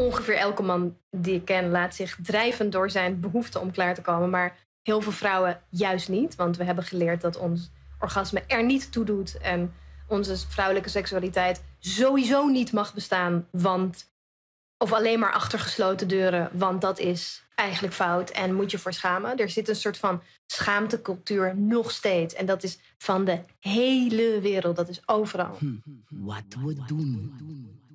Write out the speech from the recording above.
ongeveer elke man die ik ken laat zich drijven door zijn behoefte om klaar te komen. Maar heel veel vrouwen juist niet. Want we hebben geleerd dat ons orgasme er niet toe doet. En onze vrouwelijke seksualiteit sowieso niet mag bestaan. Want. Of alleen maar achter gesloten deuren, want dat is eigenlijk fout en moet je voor schamen. Er zit een soort van schaamtecultuur nog steeds. En dat is van de hele wereld, dat is overal. Hm, hm, hm. wat we doen.